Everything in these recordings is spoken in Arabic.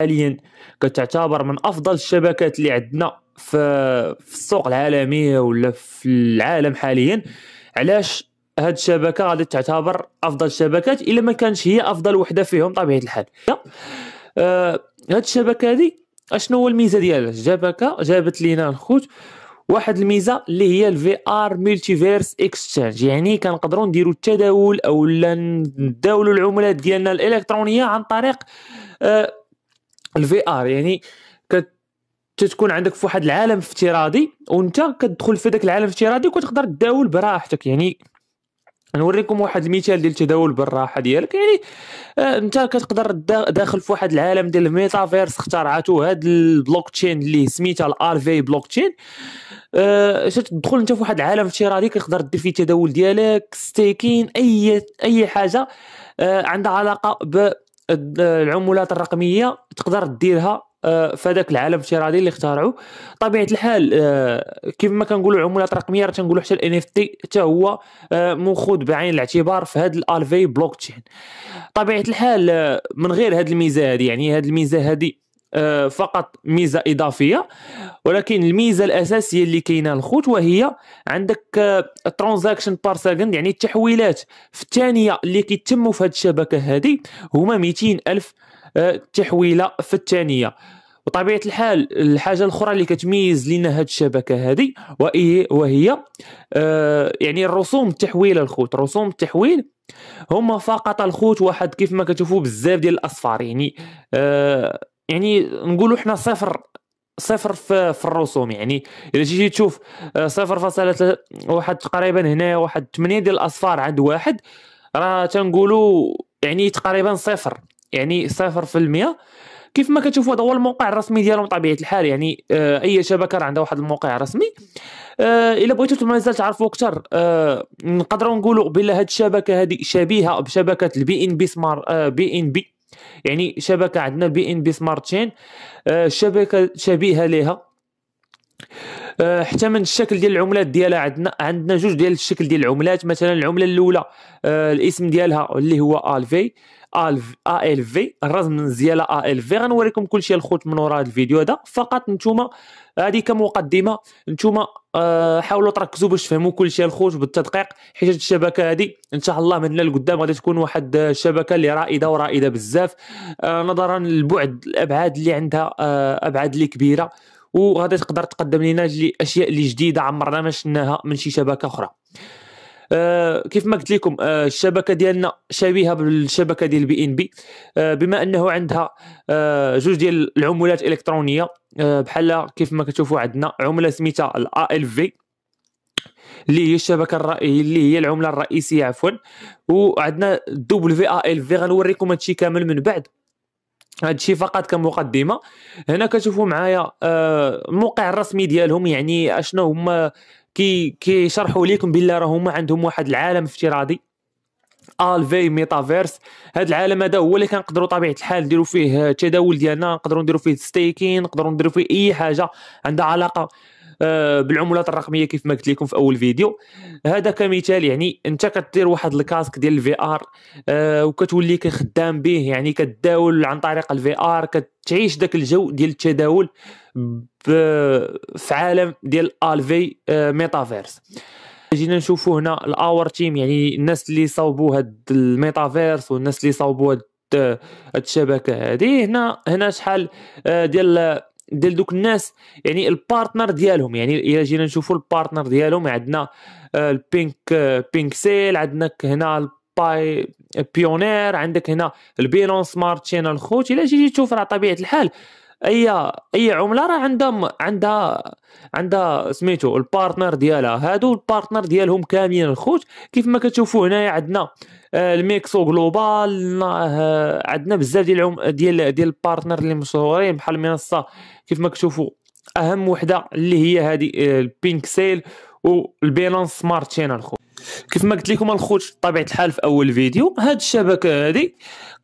حاليا كتعتبر من افضل الشبكات اللي عندنا في السوق العالمي ولا في العالم حاليا علاش هاد الشبكه غادي تعتبر افضل الشبكات الا ما كانش هي افضل وحده فيهم طبيعه الحال آه هاد الشبكه هادي اشنو هو الميزه ديالها الشبكه جابت لينا الخوت واحد الميزه اللي هي الفي ار ملتيفيرس اكستشينج يعني كنقدروا نديروا التداول اولا نداولوا العملات ديالنا الالكترونيه عن طريق آه الفي ار يعني تتكون عندك في واحد العالم افتراضي وانت كتدخل في ذاك العالم الافتراضي وكتقدر تداول براحتك يعني نوريكم واحد المثال ديال التداول بالراحه ديالك يعني آه انت كتقدر داخل في واحد العالم ديال الميتافيرس اخترعته هاد البلوك تشين اللي سميتها الار في بلوك تشين آه تدخل انت في واحد العالم افتراضي كتقدر دير فيه التداول ديالك ستيكين اي اي حاجه آه عندها علاقه ب العملات الرقميه تقدر ديرها آه، في هذاك العالم الافتراضي اللي اخترعوا طبيعه الحال آه، ما كنقولوا العملات الرقميه راه تنقولوا حتى الان اف تي حتى هو آه، مخوض بعين الاعتبار في هذا الالفي بلوك تشين طبيعه الحال من غير هذه الميزه هذه يعني هذه الميزه هذه آه، فقط ميزه اضافيه ولكن الميزه الاساسيه اللي كاينه الخوت وهي عندك ترانزاكشن بار سكند يعني التحويلات في الثانيه اللي كيتموا في هذه الشبكه هذه هما 200 الف آه، تحويله في الثانيه وطبيعة الحال الحاجه الاخرى اللي كتميز لنا هاد الشبكه هذه وهي آه يعني الرسوم التحويل الخوت رسوم التحويل هما فقط الخوت واحد كيف ما كتشوفوا بزاف ديال الاصفار يعني آه يعني نقولوا حنا صفر صفر في, في الرسوم يعني الا جيتي تشوف آه، صفر فاصلة واحد تقريبا هنا واحد 8 ديال الاصفار عند واحد راه تنقولوا يعني تقريبا صفر يعني صفر في المية كيف ما كتشوفوا هذا هو الموقع الرسمي ديالهم بطبيعه الحال يعني آه اي شبكه راه عندها واحد الموقع رسمي آه الا بغيتو مازال تعرفوا اكثر آه نقدروا نقولوا بلا هاد الشبكه هذه شبيهه بشبكه البي ان بي سمار آه بي ان بي يعني شبكه عندنا بي ان بي سمارت آه، تشين شبكة شبيهه لها آه، حتى من الشكل ديال العملات ديالها عندنا عندنا جوج ديال الشكل ديال العملات مثلا العمله الاولى آه، الاسم ديالها اللي هو الفي ال في الرزم من ال في غنوريكم كلشي الخوت من وراء الفيديو هذا فقط نتوما هذه كمقدمه نتوما أه حاولوا تركزوا باش تفهموا كلشي الخوت بالتدقيق حيت الشبكه هذه ان شاء الله من هنا لقدام غادي تكون واحد الشبكه اللي رائده ورائده بزاف أه نظرا للبعد الابعاد اللي عندها أه ابعاد اللي كبيره وغادي تقدر تقدم لنا اشياء اللي جديده عمرنا ما شناها من شي شبكه اخرى آه، كيف ما قلت لكم آه، الشبكه ديالنا شبيهه بالشبكه ديال بي ان بي بما انه عندها آه، جوج ديال العملات الالكترونيه بحال كيف ما كتشوفوا عندنا عمله سميتها الا ال في اللي هي الشبكه الرئيسيه اللي هي العمله الرئيسيه عفوا وعندنا دوبل في ا ال في غنوريكم هادشي كامل من بعد هادشي فقط كمقدمه هنا كتشوفوا معايا الموقع الرسمي ديالهم يعني اشنو هما كي كيشرحوا ليكم بالله راه هما عندهم واحد العالم افتراضي الفي ميتافيرس هذا العالم هذا هو اللي كنقدروا طبيعه الحال نديروا فيه التداول ديالنا نقدروا نديروا فيه ستيكين نقدروا نديروا فيه اي حاجه عندها علاقه آه، بالعملات الرقميه كيف ما قلت لكم في اول فيديو هذا كمثال يعني انت كدير واحد الكاسك ديال الفي ار آه، وكتولي كخدام به يعني كتداول عن طريق الفي ار كتعيش داك الجو ديال التداول في عالم ديال الفي آه، ميتافيرس جينا نشوفوا هنا الاور تيم يعني الناس اللي صاوبوا هاد الميتافيرس والناس اللي صاوبوا هاد الشبكه هذه هنا هنا شحال ديال ديال دوك الناس يعني البارتنر ديالهم يعني الا جينا نشوفوا البارتنر ديالهم عندنا البينك بينك سيل عندنا هنا باي بيونير عندك هنا البيلون سمارت شينال خوت الا جيتي تشوف راه طبيعه الحال اي اي عمله راه عندهم عندها عندها سميتو البارتنر ديالها هادو البارتنر ديالهم كاملين الخوت كيف ما كتشوفوا هنايا عندنا آه، الميكسو جلوبال آه، عندنا بزاف ديال العم... ديال ديال البارتنر اللي مشهورين بحال المنصه كيف ما كتشوفوا اهم وحده اللي هي هذه آه، البينك سيل والبيلانس سمارت شينال الخوت كيف ما قلت لكم الخوت بطبيعه الحال في اول فيديو هاد الشبكه هذه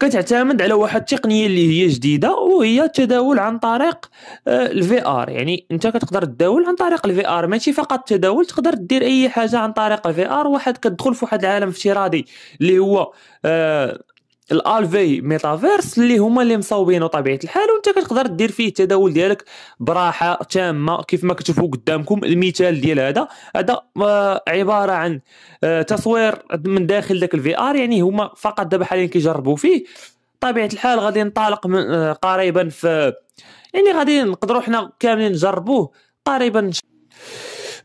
كتعتمد على واحد التقنيه اللي هي جديده وهي التداول عن طريق آه، الفي ار يعني انت كتقدر تداول عن طريق الفي ار ماشي فقط تداول تقدر دير اي حاجه عن طريق الفي ار واحد كتدخل في واحد العالم افتراضي اللي هو آه، الالفي ميتافيرس اللي هما اللي مصاوبينه طبيعه الحال وانت كتقدر دير فيه التداول ديالك براحه تامه كيف ما كتشوفوا قدامكم المثال ديال هذا هذا آه، عباره عن آه، تصوير من داخل ذاك الفي ار يعني هما فقط دابا حاليا كيجربوا فيه طبيعه الحال غادي ينطلق آه، قريبا في يعني غادي نقدروا حنا كاملين نجربوه قريبا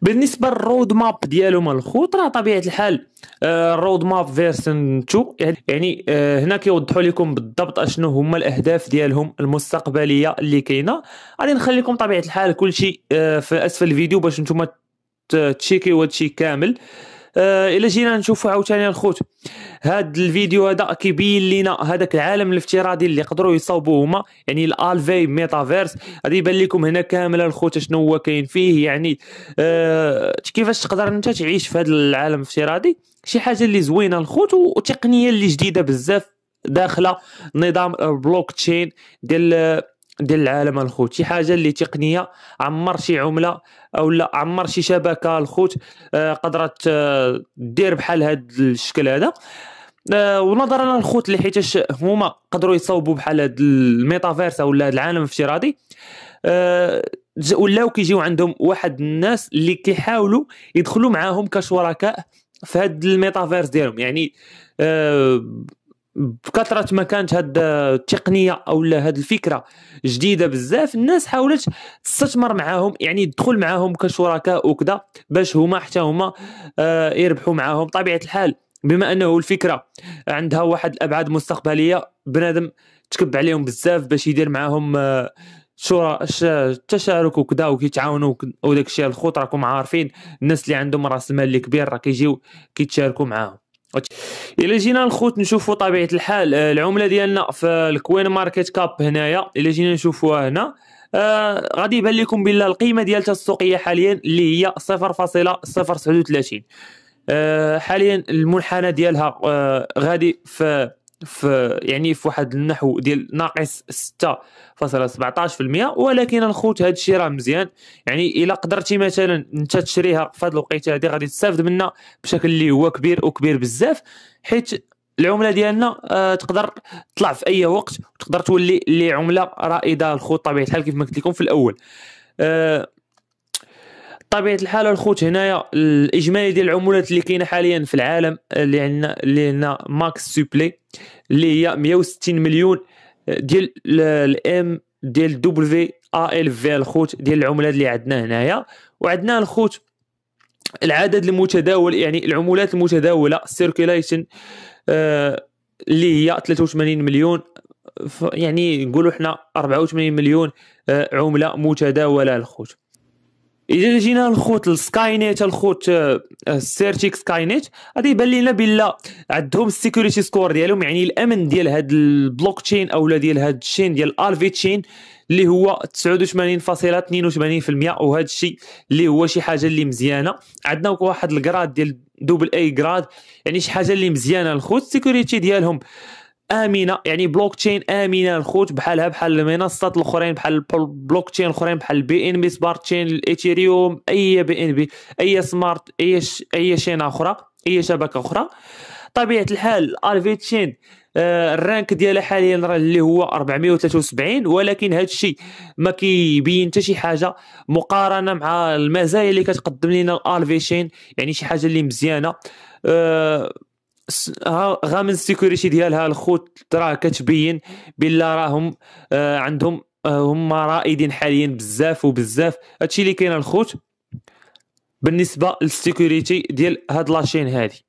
بالنسبه للرود ماب ديالهم الخوط راه طبيعه الحال آه، الرود ماب فيرسن 2 يعني, يعني، آه، هنا كيوضحوا لكم بالضبط اشنو هما الاهداف ديالهم المستقبليه اللي كاينه غادي نخليكم طبيعه الحال كلشي آه، في اسفل الفيديو باش نتوما تشيكيو هادشي كامل آه، الا جينا نشوفوا عاوتاني الخوت هاد الفيديو هذا كيبين لينا هذاك العالم الافتراضي اللي يقدروا يصاوبوا هما يعني الالفي ميتافيرس غادي يبان لكم هنا كامل الخوت شنو هو كاين فيه يعني آه كيفاش تقدر انت تعيش في هذا العالم الافتراضي شي حاجه اللي زوينه الخوت وتقنيه اللي جديده بزاف داخله نظام البلوك تشين ديال آه، ديال العالم الخوت شي حاجه اللي تقنيه عمر شي عمله او لا عمر شي شبكه الخوت آه، قدرت آه، دير بحال هذا الشكل هذا آه، ونظرا للخوت اللي حيتاش هما قدروا يصاوبوا بحال هاد الميتافيرس ولا هاد العالم الافتراضي ولاو كيجيو عندهم واحد الناس اللي كيحاولوا يدخلوا معاهم كشركاء في هاد الميتافيرس ديالهم يعني بكثره ما كانت هاد التقنيه او هاد الفكره جديده بزاف الناس حاولت تستثمر معاهم يعني تدخل معاهم كشركاء وكذا باش هما حتى هما آه يربحوا معاهم طبيعه الحال بما انه الفكره عندها واحد الابعاد مستقبليه بنادم تكب عليهم بزاف باش يدير معاهم آه شورى التشارك وكذا وكيتعاونوا وداك الشيء الخوت راكم عارفين الناس اللي عندهم راس المال الكبير كبير راه كيجيو كيتشاركوا معاهم الى جينا الخوت نشوفوا طبيعه الحال آه، العمله ديالنا في الكوين ماركت كاب هنايا الى جينا نشوفوها هنا آه غادي يبان لكم بالله القيمه ديالتها السوقيه حاليا اللي هي 0.039 آه حاليا المنحنى ديالها آه غادي في في يعني في واحد النحو ديال ناقص 6.17% ولكن الخوت هذا الشيء راه مزيان يعني الا قدرتي مثلا انت تشريها في هذه الوقيته هذه غادي تستافد منها بشكل اللي هو كبير وكبير بزاف حيت العمله ديالنا آه، تقدر تطلع في اي وقت وتقدر تولي اللي عمله رائده الخوت طبيعي الحال كيف ما قلت لكم في الاول آه بطبيعه الحال الخوت هنايا الاجمالي ديال العمولات اللي كاينه حاليا في العالم اللي عندنا اللي عندنا ماكس سوبلي اللي هي 160 مليون آه، ديال الام ديال دبليو ا ال في الخوت ديال العملات اللي عندنا هنايا وعندنا الخوت العدد المتداول يعني العمولات المتداوله سيركيليشن آه، اللي هي 83 مليون يعني نقولوا حنا 84 مليون آه، عمله متداوله الخوت اذا جينا الخوت السكاي آه، نيت الخوت آه، سيرتيك سكاي نيت غادي يبان لنا بلا عندهم السيكوريتي سكور ديالهم يعني الامن ديال هاد البلوك تشين اولا ديال هاد الشين ديال الفي تشين اللي هو 89.82% وهذا الشيء اللي هو شي حاجه اللي مزيانه عندنا واحد الجراد ديال دوبل اي جراد يعني شي حاجه اللي مزيانه الخوت السيكوريتي ديالهم امنه يعني بلوك تشين امنه الخوت بحالها بحال المنصات الاخرين بحال البلوك تشين الاخرين بحال بي ان بي سمارت تشين الايثيريوم اي بي ان بي اي سمارت اي ش... اي شين اخرى اي شبكه اخرى طبيعه الحال الفي آه، تشين الرانك ديالها حاليا راه اللي هو 473 ولكن هذا الشيء ما كيبين حتى شي حاجه مقارنه مع المزايا اللي كتقدم لنا الالفي تشين يعني شي حاجه اللي مزيانه آه غا من السيكوريتي ديالها الخوت راه كتبين بلا راهم آه عندهم آه هما رائدين حاليا بزاف وبزاف هادشي اللي كاين الخوت بالنسبه للسيكوريتي ديال هاد لاشين هادي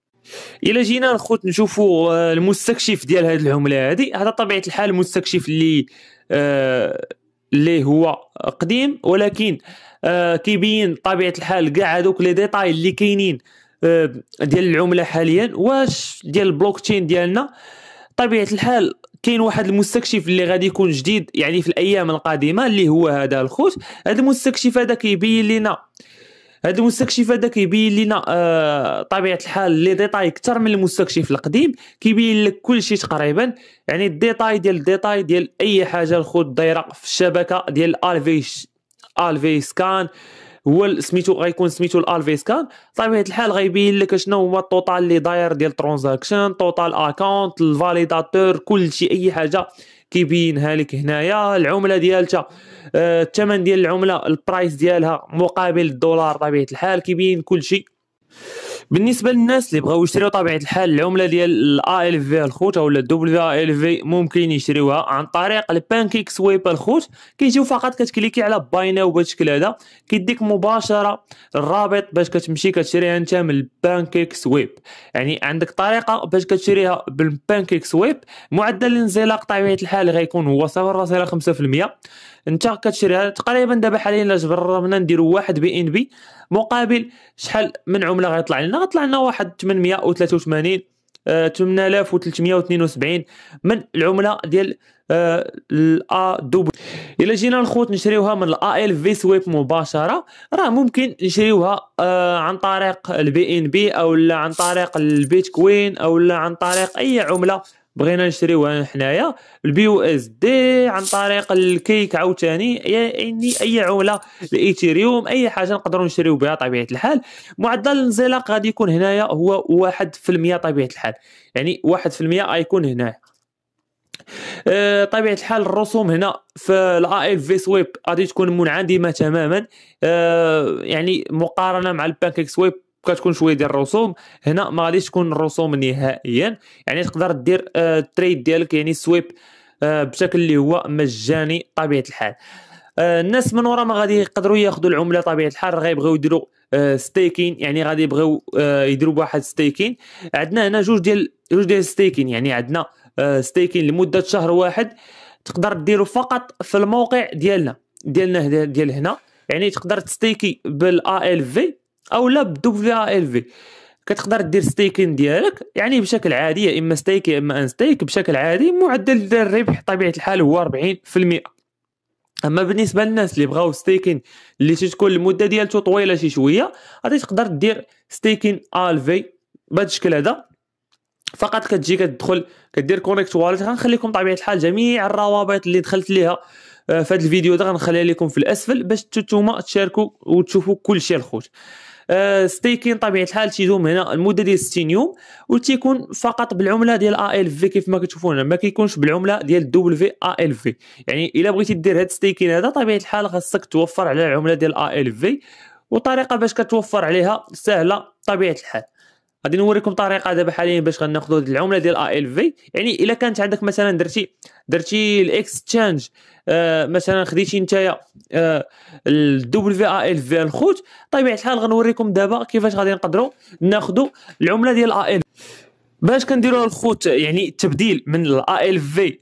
الا جينا الخوت نشوفوا آه، المستكشف ديال هاد العمله هادي هذا طبيعه الحال المستكشف اللي آه اللي هو قديم ولكن آه كيبين طبيعه الحال كاع هذوك لي ديتاي اللي كاينين آه، ديال العمله حاليا واش ديال البلوك تشين ديالنا طبيعه الحال كاين واحد المستكشف اللي غادي يكون جديد يعني في الايام القادمه اللي هو هذا الخوت هذا المستكشف هذا كيبين لنا هذا المستكشف هذا كيبين لنا آه طبيعه الحال لي ديتاي اكثر من المستكشف القديم كيبين لك كل شيء تقريبا يعني الديتاي ديال الديتاي ديال اي حاجه الخوت دايره في الشبكه ديال الفي الفي سكان هو سميتو غيكون سميتو الالفي سكان طبيعه الحال غيبين لك شنو هو التوتال اللي داير ديال الترانزاكشن توتال اكونت الفاليداتور كلشي اي حاجه كيبينها لك هنايا العمله ديالتها آه، الثمن ديال العمله البرايس ديالها مقابل الدولار طبيعه الحال كيبين كلشي بالنسبه للناس اللي بغاو يشريو طبيعه الحال العمله ديال الا ال في الخوت او الدبليو ال في ممكن يشريوها عن طريق البانكيك سويب الخوت كيجيو فقط كتكليكي على باينا وبالشكل هذا كيديك مباشره الرابط باش كتمشي كتشريها انت من البانكيك سويب يعني عندك طريقه باش كتشريها بالبانكيك سويب معدل الانزلاق طبيعه الحال غيكون هو 0.5% انت كتشريها تقريبا دابا حاليا الا جربنا نديرو واحد بي ان بي مقابل شحال من عمله غيطلع لنا غيطلع لنا واحد 883 8372 آه، من العمله ديال آه، الا دبليو الا جينا الخوت نشريوها من الا ال في سويب مباشره راه ممكن نشريوها آه، عن طريق البي ان بي او لا عن طريق البيتكوين او لا عن طريق اي عمله بغينا نشريوها حنايا البي او اس دي عن طريق الكيك عاوتاني يعني اي عمله الايثيريوم اي حاجه نقدروا نشريو بها طبيعه الحال معدل الانزلاق غادي يكون هنايا هو 1% طبيعه الحال يعني 1% غيكون هنايا أه، طبيعه الحال الرسوم هنا في الاي اف في سويب غادي تكون منعدمه تماما أه، يعني مقارنه مع البانكيك سويب وكتكون شويه ديال الرسوم هنا ما غاديش تكون الرسوم نهائيا يعني تقدر دير التريد آه، ديالك يعني سويب آه، بشكل اللي هو مجاني طبيعه الحال آه، الناس من ورا ما غادي يقدروا ياخذوا العمله طبيعه الحال راه غيبغيو يديروا ستيكين يعني غادي يبغيو يديروا بواحد ستيكين عندنا هنا جوج ديال جوج ديال ستيكين يعني عندنا ستيكين لمده شهر واحد تقدر ديرو فقط في الموقع ديالنا ديالنا ديال هنا يعني تقدر تستيكي بالا ال في او لا بدوبليا ال في كتقدر دير ستيكين ديالك يعني بشكل عادي يا اما ستيك يا اما ان ستيك بشكل عادي معدل الربح طبيعه الحال هو 40% اما بالنسبه للناس اللي بغاو ستيكين اللي تكون المده ديالته طويله شي شويه غادي تقدر دير ستيكين الفي بهذا الشكل هذا فقط كتجي كتدخل كدير كونيكت واليت غنخليكم طبيعه الحال جميع الروابط اللي دخلت ليها آه، في هذا الفيديو ده غنخليها لكم في الاسفل باش نتوما تشاركوا وتشوفوا كل شيء الخوت آه ستيكين طبيعه الحال تيدوم هنا المده ديال 60 يوم وتيكون فقط بالعمله ديال ا ال في كيف ما كتشوفون هنا ما كيكونش بالعمله ديال في ا ال في يعني الا بغيتي دير هاد ستيكين هذا طبيعه الحال خاصك توفر على العمله ديال ا ال في وطريقه باش كتوفر عليها سهله بطبيعه الحال غادي نوريكم طريقه دابا حاليا باش غناخذوا العمله ديال اي ال في يعني الا كانت عندك مثلا درتي درتي الاكستشينج آه مثلا خديتي نتايا آه في اي ال في الخوت طبيعه الحال غنوريكم دابا كيفاش غادي نقدروا ناخذوا العمله ديال اي ال باش كنديروا الخوت يعني التبديل من الاي ال في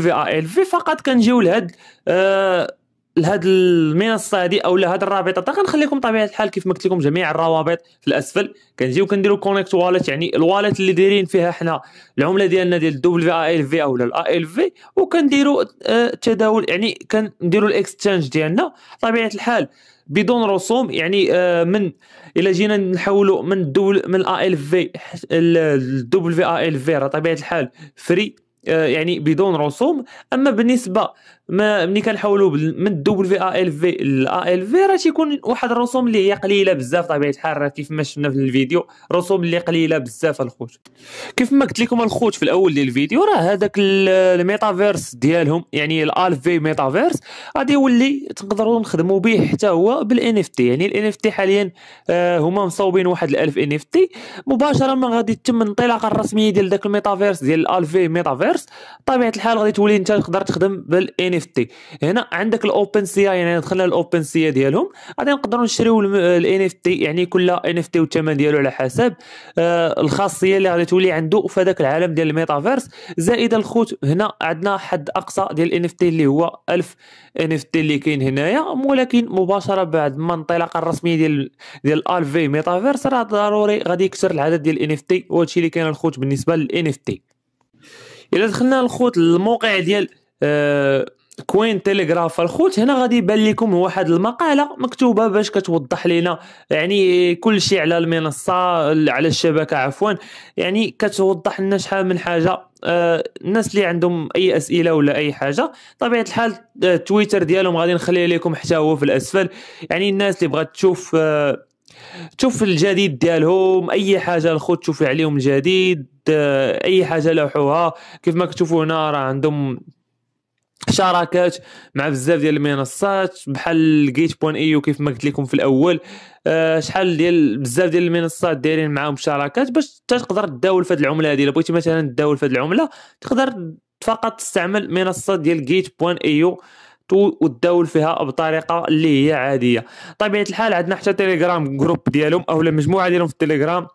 في اي ال في فقط كنجيو لهاد آه لهاد المنصه هذه او لهاد الرابطه تا غنخليكم طبيعه الحال كيف ما قلت لكم جميع الروابط في الاسفل كنجيو كنديروا كونيكت والت يعني الوالت اللي دايرين فيها حنا العمله ديالنا ديال في اي ال في او الا ال في وكنديروا آه، التداول يعني كنديروا الاكستشينج ديالنا طبيعه الحال بدون رسوم يعني آه، من الى جينا نحولوا من الدول من ال في في اي ال في راه طبيعه الحال فري آه، يعني بدون رسوم اما بالنسبه ما ملي كنحولوا من الدوبل في ا ال في ال ال في راه تيكون واحد الرسوم اللي هي قليله بزاف طبيعه الحال راه كيف ما شفنا في الفيديو رسوم اللي قليله بزاف الخوت كيف ما قلت لكم الخوت في الاول ديال الفيديو راه هذاك الميتافيرس ديالهم يعني ال في ميتافيرس غادي يولي تقدروا نخدموا به حتى هو بالان اف تي يعني الان اف تي حاليا آه، هما مصوبين واحد 1000 ان اف تي مباشره من غادي تتم الانطلاقه الرسميه ديال داك الميتافيرس ديال ال في ميتافيرس طبيعه الحال غادي تولي انت تقدر تخدم بالان اف تي هنا عندك الاوبن سي يعني دخلنا الاوبن سي ديالهم غادي نقدروا نشريو الان اف تي يعني كل ان اف تي والثمن ديالو على حسب آه، الخاصيه اللي غادي تولي عنده في هذاك العالم ديال الميتافيرس زائد الخوت هنا عندنا حد اقصى ديال الان اف تي اللي هو 1000 ان اف تي اللي كاين هنايا ولكن مباشره بعد ما الانطلاقه الرسميه ديال ديال الفي ميتافيرس راه ضروري غادي يكثر العدد ديال الان اف تي وهادشي اللي كاين الخوت بالنسبه للان اف تي الى دخلنا الخوت للموقع ديال آه، كوين تيليغراف الخوت هنا غادي يبان لكم واحد المقاله مكتوبه باش كتوضح لنا يعني كل شيء على المنصه على الشبكه عفوا يعني كتوضح لنا شحال من حاجه آه الناس اللي عندهم اي اسئله ولا اي حاجه طبيعه الحال آه تويتر ديالهم غادي نخليه لكم حتى هو في الاسفل يعني الناس اللي بغات تشوف آه تشوف الجديد ديالهم اي حاجه الخوت تشوفي عليهم جديد آه، اي حاجه لوحوها كيف ما كتشوفوا هنا راه عندهم شراكات مع بزاف ديال المنصات بحال جيت بوان اي كيف ما قلت لكم في الاول آه، شحال ديال بزاف ديال المنصات دايرين معاهم شراكات باش تقدر تداول في هذه العمله هذه الا بغيتي مثلا تداول في هذه العمله تقدر فقط تستعمل منصه ديال جيت بوان اي وتداول فيها بطريقه اللي هي عاديه طبيعه الحال عندنا حتى تيليجرام جروب ديالهم او مجموعه ديالهم في التليجرام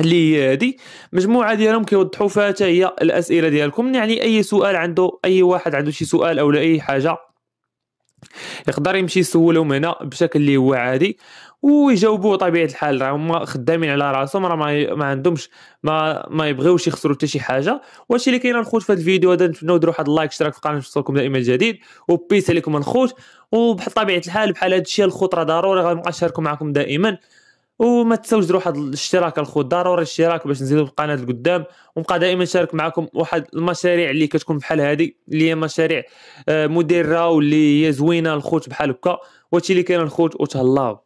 اللي هي هذه مجموعه ديالهم كيوضحوا فيها حتى هي الاسئله ديالكم يعني اي سؤال عنده اي واحد عنده شي سؤال او اي حاجه يقدر يمشي يسولهم هنا بشكل اللي هو عادي ويجاوبوا طبيعه الحال راه هما خدامين على راسهم راه ما, عندهمش ما ما يبغيوش يخسروا حتى شي حاجه وهادشي اللي كاين الخوت في هذا الفيديو هذا نتمنوا ديروا واحد اللايك اشتراك في القناه باش يوصلكم دائما الجديد وبيس عليكم الخوت وبطبيعه الحال بحال هادشي الخوت راه ضروري غنبقى نشارك معكم دائما وما تنساوش ديروا واحد الاشتراك الخو ضروري الاشتراك باش نزيدوا القناه القدام ونبقى دائما نشارك معكم واحد المشاريع اللي كتكون بحال هذه اللي هي مشاريع آه، مديره واللي هي زوينه الخوت بحال هكا وهادشي اللي كاين الخوت وتهلاو